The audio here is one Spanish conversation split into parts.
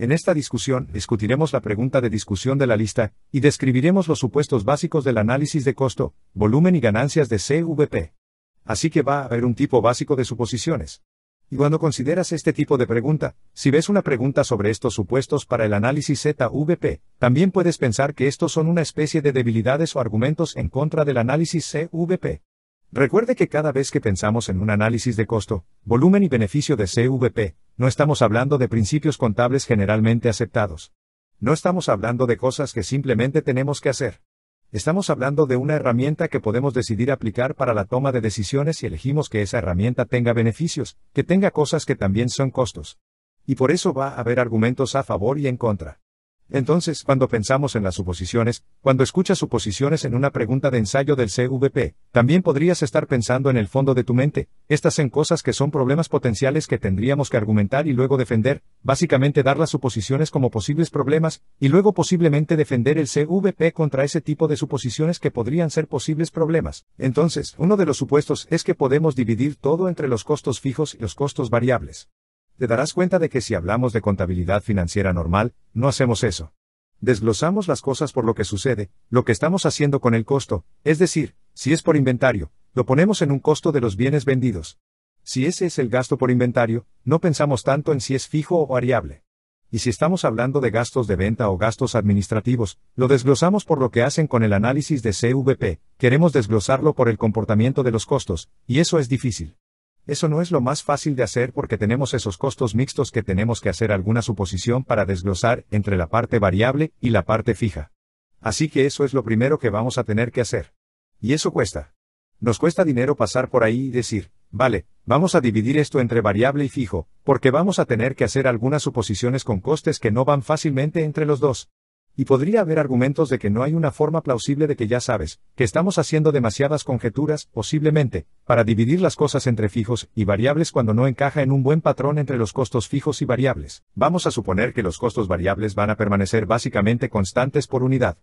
En esta discusión, discutiremos la pregunta de discusión de la lista, y describiremos los supuestos básicos del análisis de costo, volumen y ganancias de CVP. Así que va a haber un tipo básico de suposiciones. Y cuando consideras este tipo de pregunta, si ves una pregunta sobre estos supuestos para el análisis ZVP, también puedes pensar que estos son una especie de debilidades o argumentos en contra del análisis CVP. Recuerde que cada vez que pensamos en un análisis de costo, volumen y beneficio de CVP, no estamos hablando de principios contables generalmente aceptados. No estamos hablando de cosas que simplemente tenemos que hacer. Estamos hablando de una herramienta que podemos decidir aplicar para la toma de decisiones y elegimos que esa herramienta tenga beneficios, que tenga cosas que también son costos. Y por eso va a haber argumentos a favor y en contra. Entonces, cuando pensamos en las suposiciones, cuando escuchas suposiciones en una pregunta de ensayo del CVP, también podrías estar pensando en el fondo de tu mente, estas en cosas que son problemas potenciales que tendríamos que argumentar y luego defender, básicamente dar las suposiciones como posibles problemas, y luego posiblemente defender el CVP contra ese tipo de suposiciones que podrían ser posibles problemas. Entonces, uno de los supuestos es que podemos dividir todo entre los costos fijos y los costos variables te darás cuenta de que si hablamos de contabilidad financiera normal, no hacemos eso. Desglosamos las cosas por lo que sucede, lo que estamos haciendo con el costo, es decir, si es por inventario, lo ponemos en un costo de los bienes vendidos. Si ese es el gasto por inventario, no pensamos tanto en si es fijo o variable. Y si estamos hablando de gastos de venta o gastos administrativos, lo desglosamos por lo que hacen con el análisis de CVP, queremos desglosarlo por el comportamiento de los costos, y eso es difícil. Eso no es lo más fácil de hacer porque tenemos esos costos mixtos que tenemos que hacer alguna suposición para desglosar entre la parte variable y la parte fija. Así que eso es lo primero que vamos a tener que hacer. Y eso cuesta. Nos cuesta dinero pasar por ahí y decir, vale, vamos a dividir esto entre variable y fijo, porque vamos a tener que hacer algunas suposiciones con costes que no van fácilmente entre los dos. Y podría haber argumentos de que no hay una forma plausible de que ya sabes, que estamos haciendo demasiadas conjeturas, posiblemente, para dividir las cosas entre fijos y variables cuando no encaja en un buen patrón entre los costos fijos y variables. Vamos a suponer que los costos variables van a permanecer básicamente constantes por unidad.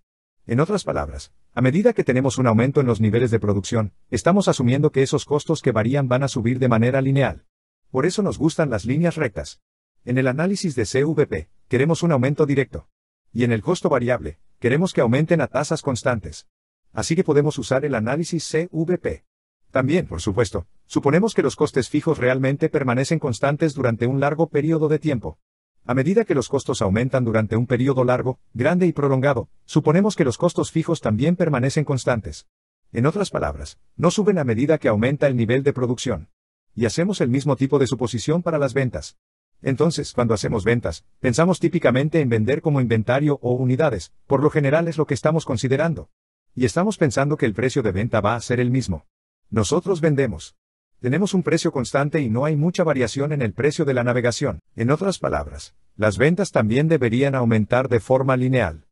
En otras palabras, a medida que tenemos un aumento en los niveles de producción, estamos asumiendo que esos costos que varían van a subir de manera lineal. Por eso nos gustan las líneas rectas. En el análisis de CVP, queremos un aumento directo. Y en el costo variable, queremos que aumenten a tasas constantes. Así que podemos usar el análisis CVP. También, por supuesto, suponemos que los costes fijos realmente permanecen constantes durante un largo periodo de tiempo. A medida que los costos aumentan durante un periodo largo, grande y prolongado, suponemos que los costos fijos también permanecen constantes. En otras palabras, no suben a medida que aumenta el nivel de producción. Y hacemos el mismo tipo de suposición para las ventas. Entonces, cuando hacemos ventas, pensamos típicamente en vender como inventario o unidades, por lo general es lo que estamos considerando. Y estamos pensando que el precio de venta va a ser el mismo. Nosotros vendemos. Tenemos un precio constante y no hay mucha variación en el precio de la navegación. En otras palabras, las ventas también deberían aumentar de forma lineal.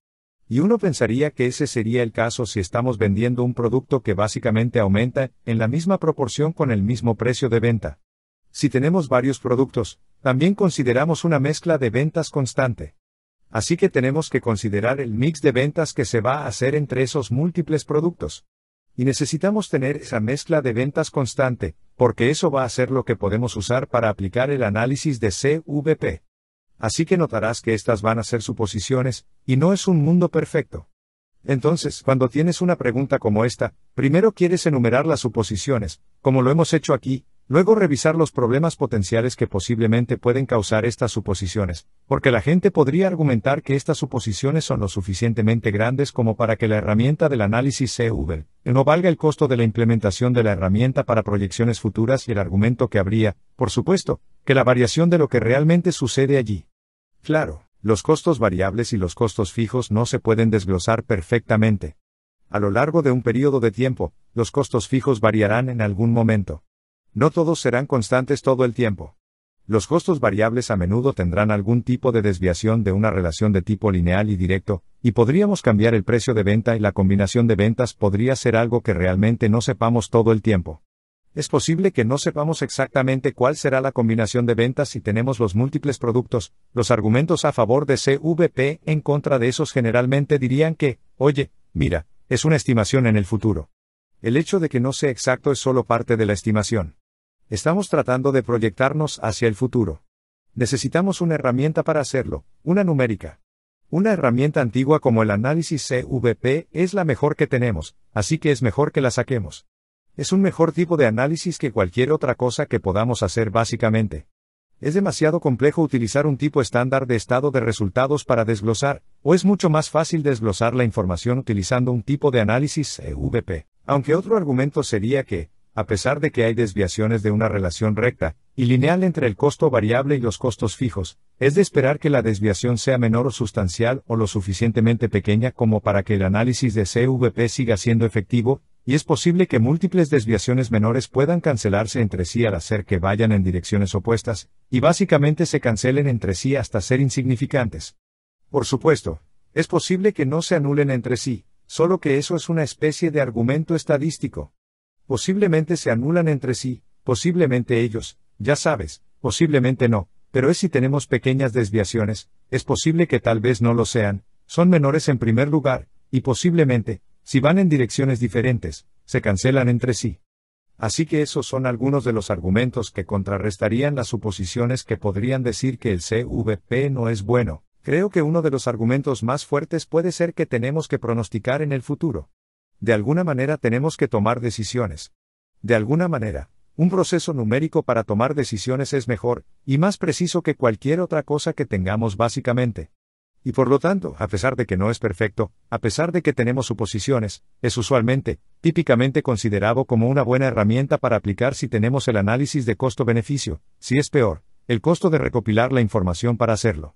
Y uno pensaría que ese sería el caso si estamos vendiendo un producto que básicamente aumenta en la misma proporción con el mismo precio de venta. Si tenemos varios productos, también consideramos una mezcla de ventas constante. Así que tenemos que considerar el mix de ventas que se va a hacer entre esos múltiples productos. Y necesitamos tener esa mezcla de ventas constante, porque eso va a ser lo que podemos usar para aplicar el análisis de CVP. Así que notarás que estas van a ser suposiciones, y no es un mundo perfecto. Entonces, cuando tienes una pregunta como esta, primero quieres enumerar las suposiciones, como lo hemos hecho aquí, Luego revisar los problemas potenciales que posiblemente pueden causar estas suposiciones, porque la gente podría argumentar que estas suposiciones son lo suficientemente grandes como para que la herramienta del análisis CV no valga el costo de la implementación de la herramienta para proyecciones futuras y el argumento que habría, por supuesto, que la variación de lo que realmente sucede allí. Claro, los costos variables y los costos fijos no se pueden desglosar perfectamente. A lo largo de un periodo de tiempo, los costos fijos variarán en algún momento. No todos serán constantes todo el tiempo. Los costos variables a menudo tendrán algún tipo de desviación de una relación de tipo lineal y directo, y podríamos cambiar el precio de venta y la combinación de ventas podría ser algo que realmente no sepamos todo el tiempo. Es posible que no sepamos exactamente cuál será la combinación de ventas si tenemos los múltiples productos. Los argumentos a favor de CVP en contra de esos generalmente dirían que, oye, mira, es una estimación en el futuro. El hecho de que no sea exacto es solo parte de la estimación. Estamos tratando de proyectarnos hacia el futuro. Necesitamos una herramienta para hacerlo, una numérica. Una herramienta antigua como el análisis CVP es la mejor que tenemos, así que es mejor que la saquemos. Es un mejor tipo de análisis que cualquier otra cosa que podamos hacer básicamente. Es demasiado complejo utilizar un tipo estándar de estado de resultados para desglosar, o es mucho más fácil desglosar la información utilizando un tipo de análisis CVP. Aunque otro argumento sería que, a pesar de que hay desviaciones de una relación recta y lineal entre el costo variable y los costos fijos, es de esperar que la desviación sea menor o sustancial o lo suficientemente pequeña como para que el análisis de CVP siga siendo efectivo, y es posible que múltiples desviaciones menores puedan cancelarse entre sí al hacer que vayan en direcciones opuestas, y básicamente se cancelen entre sí hasta ser insignificantes. Por supuesto, es posible que no se anulen entre sí, solo que eso es una especie de argumento estadístico posiblemente se anulan entre sí, posiblemente ellos, ya sabes, posiblemente no, pero es si tenemos pequeñas desviaciones, es posible que tal vez no lo sean, son menores en primer lugar, y posiblemente, si van en direcciones diferentes, se cancelan entre sí. Así que esos son algunos de los argumentos que contrarrestarían las suposiciones que podrían decir que el CVP no es bueno. Creo que uno de los argumentos más fuertes puede ser que tenemos que pronosticar en el futuro. De alguna manera tenemos que tomar decisiones. De alguna manera, un proceso numérico para tomar decisiones es mejor y más preciso que cualquier otra cosa que tengamos básicamente. Y por lo tanto, a pesar de que no es perfecto, a pesar de que tenemos suposiciones, es usualmente, típicamente considerado como una buena herramienta para aplicar si tenemos el análisis de costo-beneficio, si es peor, el costo de recopilar la información para hacerlo.